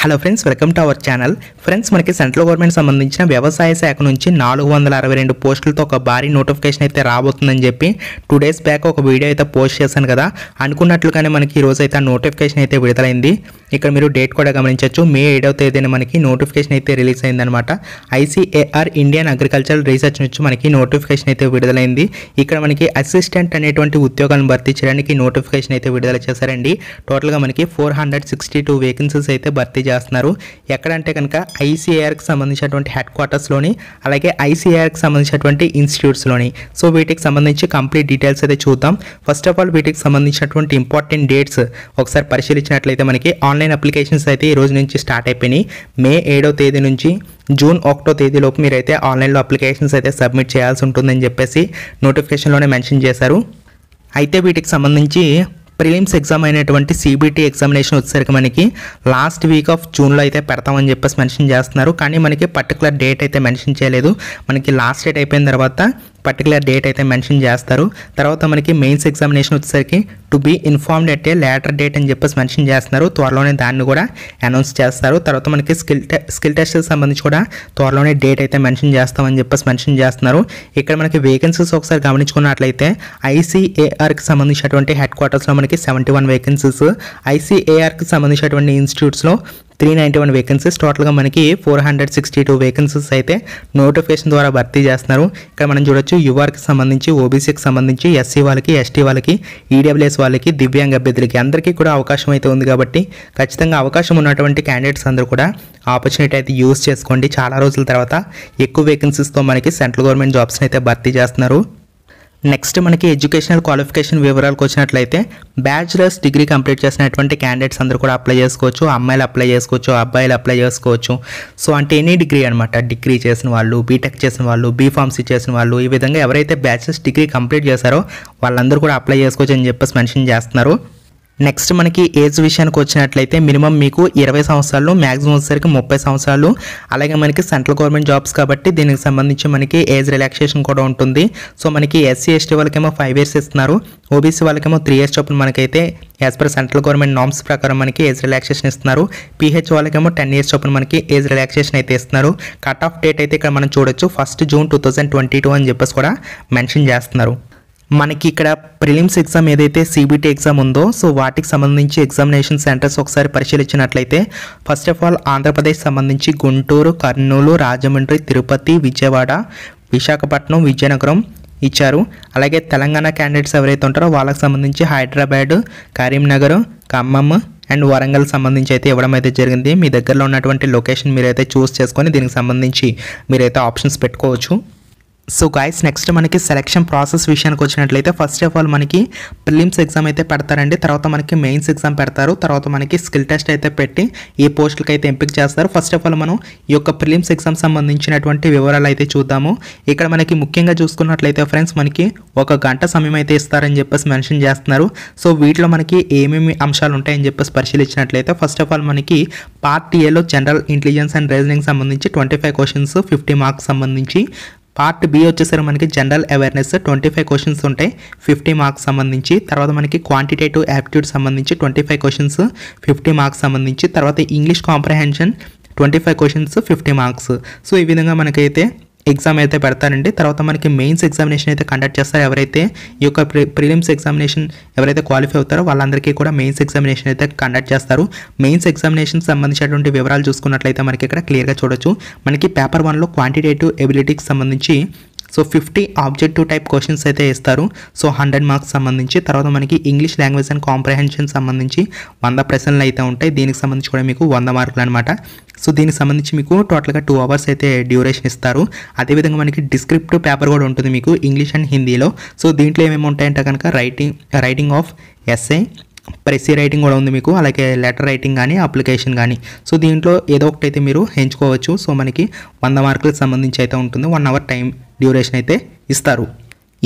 hello friends welcome to our channel friends మనకి central government సంబంధించిన వ్యవసాయ శాఖ నుంచి నాలుగు వందల అరవై రెండు పోస్టులతో ఒక భారీ నోటిఫికేషన్ అయితే రాబోతుందని చెప్పి టూ డేస్ బ్యాక్ ఒక వీడియో అయితే పోస్ట్ చేశాను కదా అనుకున్నట్లుగానే మనకి ఈరోజు అయితే ఆ నోటిఫికేషన్ అయితే విడుదలైంది ఇక్కడ మీరు డేట్ కూడా గమనించవచ్చు మే ఏడవ తేదీన మనకి నోటిఫికేషన్ అయితే రిలీజ్ అయిందనమాట ఐసీఏఆర్ ఇండియన్ అగ్రికల్చరల్ రీసెర్చ్ నుంచి మనకి నోటిఫికేషన్ అయితే విడుదలైంది ఇక్కడ మనకి అసిస్టెంట్ అనేటువంటి ఉద్యోగాలను భర్తీ చేయడానికి నోటిఫికేషన్ అయితే విడుదల చేశారండి టోటల్గా మనకి four hundred sixty two vacancies అయితే భర్తీ చేస్తున్నారు ఎక్కడంటే కనుక ఐసీఏఆర్కి సంబంధించినటువంటి హెడ్ క్వార్టర్స్లోని అలాగే ఐసీఏఆర్కి సంబంధించినటువంటి ఇన్స్టిట్యూట్స్లోని సో వీటికి సంబంధించి కంప్లీట్ డీటెయిల్స్ అయితే చూద్దాం ఫస్ట్ ఆఫ్ ఆల్ వీటికి సంబంధించినటువంటి ఇంపార్టెంట్ డేట్స్ ఒకసారి పరిశీలించినట్లయితే మనకి ఆన్లైన్ అప్లికేషన్స్ అయితే ఈ రోజు నుంచి స్టార్ట్ అయిపోయినాయి మే ఏడో తేదీ నుంచి జూన్ ఒకటో తేదీలోపు మీరైతే ఆన్లైన్లో అప్లికేషన్స్ అయితే సబ్మిట్ చేయాల్సి ఉంటుందని చెప్పేసి నోటిఫికేషన్లోనే మెన్షన్ చేశారు అయితే వీటికి సంబంధించి ప్రిలిమ్స్ ఎగ్జామ్ అయినటువంటి సిబిటీ ఎగ్జామినేషన్ వచ్చేసరికి మనకి లాస్ట్ వీక్ ఆఫ్ జూన్లో అయితే పెడతామని చెప్పేసి మెన్షన్ చేస్తున్నారు కానీ మనకి పర్టికులర్ డేట్ అయితే మెన్షన్ చేయలేదు మనకి లాస్ట్ డేట్ అయిపోయిన తర్వాత పర్టికులర్ డేట్ అయితే మెన్షన్ చేస్తారు తర్వాత మనకి మెయిన్స్ ఎగ్జామినేషన్ వచ్చేసరికి to be informed at a later date అని చెప్పేసి మెన్షన్ చేస్తున్నారు త్వరలోనే దాన్ని కూడా అనౌన్స్ చేస్తారు తర్వాత మనకి స్కిల్ స్కిల్ టెస్ట్కి సంబంధించి కూడా త్వరలోనే డేట్ అయితే మెన్షన్ చేస్తామని చెప్పేసి మెన్షన్ చేస్తున్నారు ఇక్కడ మనకి వేకెన్సీస్ ఒకసారి గమనించుకున్నట్లయితే ఐసీఏఆర్కి సంబంధించినటువంటి హెడ్ క్వార్టర్స్లో మనకి మనకి సెవెంటీ వన్ వేకెన్సీస్ ఐసీఏఆర్కి సంబంధించినటువంటి ఇన్స్టిట్యూట్స్లో త్రీ నైంటీ వన్ వేకెన్సీస్ టోటల్గా మనకి four hundred sixty two vacancies అయితే నోటిఫికేషన్ ద్వారా భర్తీ చేస్తున్నారు ఇక్కడ మనం చూడొచ్చు యువర్కి సంబంధించి ఓబీసీకి సంబంధించి ఎస్సీ వాళ్ళకి ఎస్టీ వాళ్ళకి ఈడబ్ల్యూఎస్ e వాళ్ళకి దివ్యాంగ అభ్యర్థులకి అందరికీ కూడా అవకాశం అయితే ఉంది కాబట్టి ఖచ్చితంగా అవకాశం ఉన్నటువంటి క్యాండిడేట్స్ అందరూ కూడా ఆపర్చునిటీ అయితే యూస్ చేసుకోండి చాలా రోజుల తర్వాత ఎక్కువ వేకెన్సీస్తో మనకి సెంట్రల్ గవర్నమెంట్ జాబ్స్ని అయితే భర్తీ చేస్తున్నారు నెక్స్ట్ మనకి ఎడ్యుకేషనల్ క్వాలిఫికేషన్ వివరాలకు వచ్చినట్లయితే బ్యాచులర్స్ డిగ్రీ కంప్లీట్ చేసినటువంటి క్యాండిడేట్స్ అందరూ కూడా అప్లై చేసుకోవచ్చు అమ్మాయిలు అప్లై చేసుకోవచ్చు అబ్బాయిలు అప్లై చేసుకోవచ్చు సో అంటే ఎనీ డిగ్రీ అనమాట డిగ్రీ చేసిన వాళ్ళు బీటెక్ చేసిన వాళ్ళు బీఫార్మసీ చేసిన వాళ్ళు ఈ విధంగా ఎవరైతే బ్యాచులర్స్ డిగ్రీ కంప్లీట్ చేశారో వాళ్ళందరూ కూడా అప్లై చేసుకోవచ్చు అని చెప్పేసి మెన్షన్ చేస్తున్నారు నెక్స్ట్ మనకి ఏజ్ విషయానికి వచ్చినట్లయితే మినిమం మీకు ఇరవై సంవత్సరాలు మ్యాక్సిమం వచ్చేసరికి ముప్పై సంవత్సరాలు అలాగే మనకి సెంట్రల్ గవర్నమెంట్ జాబ్స్ కాబట్టి దీనికి సంబంధించి మనకి ఏజ్ రిలాక్సేషన్ కూడా ఉంటుంది సో మనకి ఎస్సీ ఎస్టీ వాళ్ళకేమో ఫైవ్ ఇయర్స్ ఇస్తున్నారు ఓబీసీ వాళ్ళకేమో త్రీ ఇయర్స్ చొప్పున మనకైతే as per central government norms ప్రకారం మనకి ఏజ్ రిలాక్సేషన్ ఇస్తున్నారు పీహెచ్ వాళ్ళకేమో టెన్ ఇయర్స్ చొప్పున మనకి ఏజ్ రిలాక్సేషన్ అయితే ఇస్తున్నారు కట్ ఆఫ్ డేట్ అయితే ఇక్కడ మనం చూడొచ్చు first June two twenty two అని చెప్పేసి కూడా మెన్షన్ చేస్తున్నారు మనకి ఇక్కడ ప్రిలిమ్స్ ఎగ్జామ్ ఏదైతే సిబిటి ఎగ్జామ్ ఉందో సో వాటికి సంబంధించి ఎగ్జామినేషన్ సెంటర్స్ ఒకసారి పరిశీలించినట్లయితే ఫస్ట్ ఆఫ్ ఆల్ ఆంధ్రప్రదేశ్ సంబంధించి గుంటూరు కర్నూలు రాజమండ్రి తిరుపతి విజయవాడ విశాఖపట్నం విజయనగరం ఇచ్చారు అలాగే తెలంగాణ క్యాండిడేట్స్ ఎవరైతే ఉంటారో వాళ్ళకి సంబంధించి హైదరాబాద్ కరీంనగర్ ఖమ్మం అండ్ వరంగల్ సంబంధించి అయితే ఇవ్వడం అయితే జరిగింది మీ దగ్గరలో ఉన్నటువంటి లొకేషన్ మీరైతే చూస్ చేసుకొని దీనికి సంబంధించి మీరైతే ఆప్షన్స్ పెట్టుకోవచ్చు సో గాయస్ నెక్స్ట్ మనకి సెలక్షన్ ప్రాసెస్ విషయానికి వచ్చినట్లయితే ఫస్ట్ ఆఫ్ ఆల్ మనకి ప్రిలిమ్స్ ఎగ్జామ్ అయితే పెడతారండి తర్వాత మనకి మెయిన్స్ ఎగ్జామ్ పెడతారు తర్వాత మనకి స్కిల్ టెస్ట్ అయితే పెట్టి ఏ పోస్టులకి అయితే ఎంపిక చేస్తారు ఫస్ట్ ఆఫ్ ఆల్ మనం ఈ యొక్క ప్రిలిమ్స్ ఎగ్జామ్ సంబంధించినటువంటి వివరాలు అయితే చూద్దాము ఇక్కడ మనకి ముఖ్యంగా చూసుకున్నట్లయితే ఫ్రెండ్స్ మనకి ఒక గంట సమయం అయితే ఇస్తారని చెప్పేసి మెన్షన్ చేస్తున్నారు సో వీటిలో మనకి ఏమేమి అంశాలు ఉంటాయని చెప్పేసి పరిశీలించినట్లయితే ఫస్ట్ ఆఫ్ ఆల్ మనకి పార్ట్ ఏలో జనరల్ ఇంటెలిజెన్స్ అండ్ రీజనింగ్ సంబంధించి twenty five questions fifty marks సంబంధించి పార్ట్ బి వచ్చేసరికి మనకి general awareness twenty five questions ఉంటాయి ఫిఫ్టీ మార్క్స్ సంబంధించి తర్వాత మనకి క్వాంటిటేటివ్ యాప్టిట్యూడ్ సంబంధించి twenty five questions fifty marks సంబంధించి తర్వాత English comprehension twenty five questions fifty marks so ఈ విధంగా మనకైతే ఎగ్జామ్ అయితే పెడతారండి తర్వాత మనకి మెయిన్స్ ఎగ్జామినేషన్ అయితే కండక్ట్ చేస్తారు ఎవరైతే ఈ యొక్క ప్రిలిమ్స్ ఎగ్జామినేషన్ ఎవరైతే క్వాలిఫై అవుతారో వాళ్ళందరికీ కూడా మెయిన్స్ ఎగ్జామినేషన్ అయితే కండక్ట్ చేస్తారు మెయిన్స్ ఎగ్జామినేషన్ సంబంధించినటువంటి వివరాలు చూసుకున్నట్లయితే మనకి ఇక్కడ క్లియర్గా చూడొచ్చు మనకి పేపర్ వన్లో క్వాంటిటేటివ్ ఎబిలిటీకి సంబంధించి so fifty objective type questions అయితే ఇస్తారు సో హండ్రెడ్ మార్క్స్ సంబంధించి తర్వాత మనకి ఇంగ్లీష్ లాంగ్వేజ్ అండ్ కాంప్రహెన్షన్ సంబంధించి వంద ప్రశ్నలు అయితే ఉంటాయి దీనికి సంబంధించి కూడా మీకు వంద మార్కులు అనమాట సో దీనికి సంబంధించి మీకు టోటల్గా టూ అవర్స్ అయితే డ్యూరేషన్ ఇస్తారు అదేవిధంగా మనకి డిస్క్రిప్టివ్ పేపర్ కూడా ఉంటుంది మీకు ఇంగ్లీష్ అండ్ హిందీలో సో దీంట్లో ఏమేమి ఉంటాయంటే కనుక writing writing of essay precis writing కూడా ఉంది మీకు అలాగే లెటర్ రైటింగ్ కానీ అప్లికేషన్ కానీ సో దీంట్లో ఏదో ఒకటి అయితే మీరు ఎంచుకోవచ్చు సో మనకి వంద మార్కులకు సంబంధించి అయితే ఉంటుంది వన్ అవర్ టైం డ్యూరేషన్ అయితే ఇస్తారు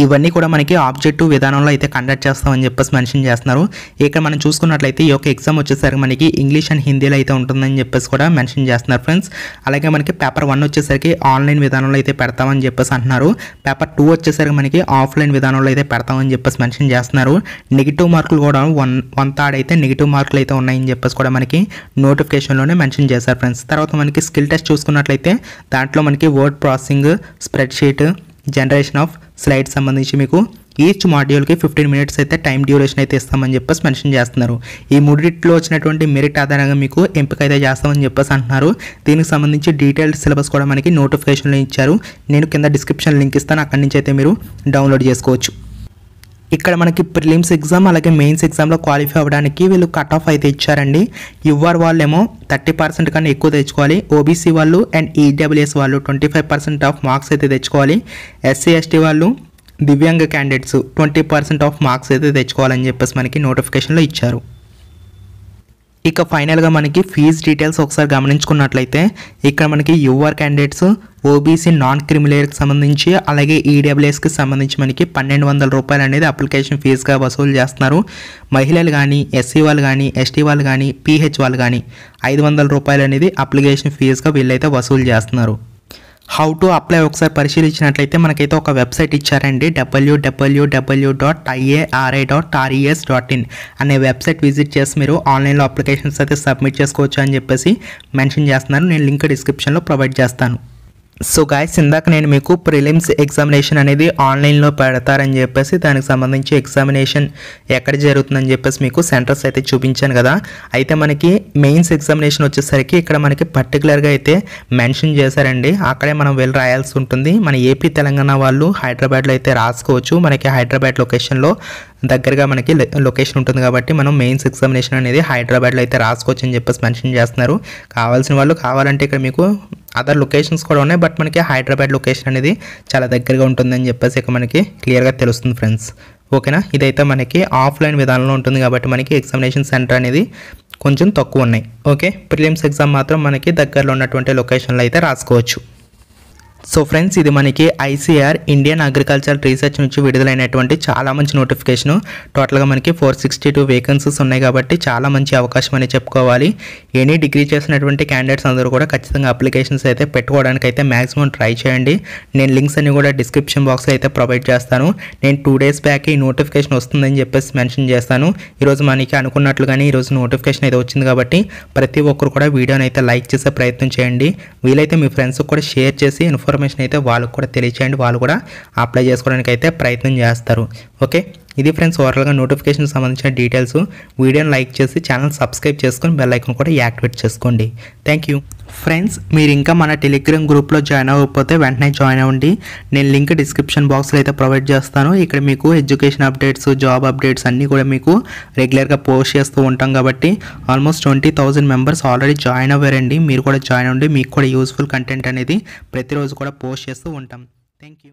ఇవన్నీ కూడా మనకి ఆబ్జెక్టివ్ విధానంలో అయితే కండక్ట్ చేస్తామని చెప్పేసి మెన్షన్ చేస్తున్నారు ఇక్కడ మనం చూసుకున్నట్లయితే ఈ యొక్క ఎగ్జామ్ వచ్చేసరికి మనకి ఇంగ్లీష్ అండ్ హిందీలో అయితే ఉంటుందని చెప్పేసి కూడా మెన్షన్ చేస్తున్నారు ఫ్రెండ్స్ అలాగే మనకి పేపర్ వన్ వచ్చేసరికి ఆన్లైన్ విధానంలో అయితే పెడతామని చెప్పేసి అంటున్నారు పేపర్ టూ వచ్చేసరికి మనకి ఆఫ్లైన్ విధానంలో అయితే పెడతామని చెప్పేసి మెన్షన్ చేస్తున్నారు నెగిటివ్ మార్కులు కూడా వన్ వన్ థర్డ్ అయితే నెగిటివ్ మార్కులు అయితే ఉన్నాయని చెప్పేసి కూడా మనకి నోటిఫికేషన్లోనే మెన్షన్ చేశారు ఫ్రెండ్స్ తర్వాత మనకి స్కిల్ టెస్ట్ చూసుకున్నట్లయితే దాంట్లో మనకి word processing spreadsheet generation of slide సంబంధించి మీకు ఈచ్ మాడ్యూల్కి ఫిఫ్టీన్ మినిట్స్ అయితే టైం డ్యూరేషన్ అయితే ఇస్తామని చెప్పేసి మెన్షన్ చేస్తున్నారు ఈ మూడిట్లో వచ్చినటువంటి మెరిట్ ఆధారంగా మీకు ఎంపిక అయితే చేస్తామని చెప్పేసి అంటున్నారు దీనికి సంబంధించి డీటెయిల్డ్ సిలబస్ కూడా మనకి నోటిఫికేషన్లో ఇచ్చారు నేను కింద డిస్క్రిప్షన్ లింక్ ఇస్తాను అక్కడి నుంచి అయితే మీరు డౌన్లోడ్ చేసుకోవచ్చు ఇక్కడ మనకి ప్రిలిమ్స్ ఎగ్జామ్ అలాగే మెయిన్స్ ఎగ్జామ్లో క్వాలిఫై అవ్వడానికి వీళ్ళు కట్ ఆఫ్ అయితే ఇచ్చారండి యువర్ వాళ్ళేమో థర్టీ పర్సెంట్ కన్నా ఎక్కువ తెచ్చుకోవాలి ఓబీసీ వాళ్ళు అండ్ ఈడబ్ల్యూఎస్ వాళ్ళు twenty five percent of marks అయితే తెచ్చుకోవాలి ఎస్సీ ఎస్టీ వాళ్ళు దివ్యాంగ candidates twenty percent of marks అయితే తెచ్చుకోవాలని చెప్పేసి మనకి నోటిఫికేషన్లో ఇచ్చారు ఇక ఫైనల్గా మనకి ఫీజ్ డీటెయిల్స్ ఒకసారి గమనించుకున్నట్లయితే ఇక్కడ మనకి యూఆర్ క్యాండిడేట్స్ ఓబీసీ నాన్ క్రిమిలేయర్కి సంబంధించి అలాగే ఈడబ్ల్యూఎస్కి e సంబంధించి మనకి పన్నెండు వందల రూపాయలు అనేది అప్లికేషన్ ఫీజుగా వసూలు చేస్తున్నారు మహిళలు కానీ ఎస్సీ వాళ్ళు కానీ ఎస్టీ వాళ్ళు కానీ పీహెచ్ వాళ్ళు కానీ ఐదు వందల రూపాయలు అనేది అప్లికేషన్ ఫీజుగా వీళ్ళైతే వసూలు చేస్తున్నారు హౌ టు అప్లై ఒకసారి పరిశీలించినట్లయితే మనకైతే ఒక వెబ్సైట్ ఇచ్చారండి W W W dot IARI dot RES dot in అనే వెబ్సైట్ విజిట్ చేసి మీరు ఆన్లైన్లో అప్లికేషన్స్ అయితే సబ్మిట్ చేసుకోవచ్చు అని చెప్పేసి మెన్షన్ చేస్తున్నారు నేను లింక్ డిస్క్రిప్షన్లో ప్రొవైడ్ చేస్తాను సో గాయస్ ఇందాక నేను మీకు ప్రిలిమ్స్ ఎగ్జామినేషన్ అనేది ఆన్లైన్లో పెడతారని చెప్పేసి దానికి సంబంధించి ఎగ్జామినేషన్ ఎక్కడ జరుగుతుందని చెప్పేసి మీకు సెంటర్స్ అయితే చూపించాను కదా అయితే మనకి మెయిన్స్ ఎగ్జామినేషన్ వచ్చేసరికి ఇక్కడ మనకి పర్టికులర్గా అయితే మెన్షన్ చేశారండి అక్కడే మనం వెళ్ళి రాయాల్సి ఉంటుంది మన ఏపీ తెలంగాణ వాళ్ళు హైదరాబాద్లో అయితే రాసుకోవచ్చు మనకి హైదరాబాద్ లొకేషన్లో దగ్గరగా మనకి లొకేషన్ ఉంటుంది కాబట్టి మనం మెయిన్స్ ఎగ్జామినేషన్ అనేది హైదరాబాద్లో అయితే రాసుకోవచ్చు అని చెప్పేసి మెన్షన్ చేస్తున్నారు కావాల్సిన వాళ్ళు కావాలంటే ఇక్కడ మీకు అదర్ లొకేషన్స్ కూడా ఉన్నాయి బట్ మనకి హైదరాబాద్ లొకేషన్ అనేది చాలా దగ్గరగా ఉంటుందని చెప్పేసి ఇక మనకి క్లియర్గా తెలుస్తుంది ఫ్రెండ్స్ ఓకేనా ఇదైతే మనకి ఆఫ్లైన్ విధానంలో ఉంటుంది కాబట్టి మనకి ఎగ్జామినేషన్ సెంటర్ అనేది కొంచెం తక్కువ ఉన్నాయి ఓకే ప్రిలిమ్స్ ఎగ్జామ్ మాత్రం మనకి దగ్గరలో ఉన్నటువంటి లొకేషన్లో అయితే రాసుకోవచ్చు సో ఫ్రెండ్స్ ఇది మనకి ఐసీఆర్ ఇండియన్ అగ్రికల్చర్ రీసెర్చ్ నుంచి విడుదలైనటువంటి చాలా మంచి నోటిఫికేషన్ టోటల్గా మనకి ఫోర్ సిక్స్టీ టూ వేకెన్సీస్ ఉన్నాయి కాబట్టి చాలా మంచి అవకాశం అని చెప్పుకోవాలి ఎనీ డిగ్రీ చేసినటువంటి క్యాండిడేట్స్ అందరూ కూడా ఖచ్చితంగా అప్లికేషన్స్ అయితే పెట్టుకోవడానికి అయితే మ్యాక్సిమం ట్రై చేయండి నేను లింక్స్ అన్ని కూడా డిస్క్రిప్షన్ బాక్స్లో అయితే ప్రొవైడ్ చేస్తాను నేను టూ డేస్ బ్యాక్ ఈ నోటిఫికేషన్ వస్తుందని చెప్పేసి మెన్షన్ చేస్తాను ఈరోజు మనకి అనుకున్నట్లుగానే ఈరోజు నోటిఫికేషన్ అయితే వచ్చింది కాబట్టి ప్రతి ఒక్కరు కూడా వీడియోని అయితే లైక్ చేసే ప్రయత్నం చేయండి వీలైతే మీ ఫ్రెండ్స్కి కూడా షేర్ చేసి ఇన్ఫర్మేషన్ ఇన్ఫర్మేషన్ అయితే వాళ్ళకు కూడా తెలియచేయండి వాళ్ళు కూడా అప్లై చేసుకోవడానికి అయితే ప్రయత్నం చేస్తారు ఓకే ఇది ఫ్రెండ్స్ ఓవరాల్గా నోటిఫికేషన్ సంబంధించిన డీటెయిల్స్ వీడియోని లైక్ చేసి ఛానల్ సబ్స్క్రైబ్ చేసుకొని బెల్ ఐకన్ కూడా యాక్టివేట్ చేసుకోండి థ్యాంక్ యూ ఫ్రెండ్స్ మీరు ఇంకా మన టెలిగ్రామ్ గ్రూప్లో జాయిన్ అవ్వకపోతే వెంటనే జాయిన్ అవ్వండి నేను లింక్ డిస్క్రిప్షన్ బాక్స్లో అయితే ప్రొవైడ్ చేస్తాను ఇక్కడ మీకు ఎడ్యుకేషన్ అప్డేట్స్ జాబ్ అప్డేట్స్ అన్నీ కూడా మీకు రెగ్యులర్గా పోస్ట్ చేస్తూ ఉంటాం కాబట్టి almost twenty thousand members already join అవ్వారండి మీరు కూడా జాయిన్ అవ్వండి మీకు కూడా యూస్ఫుల్ కంటెంట్ అనేది ప్రతిరోజు కూడా పోస్ట్ చేస్తూ ఉంటాం థ్యాంక్ యూ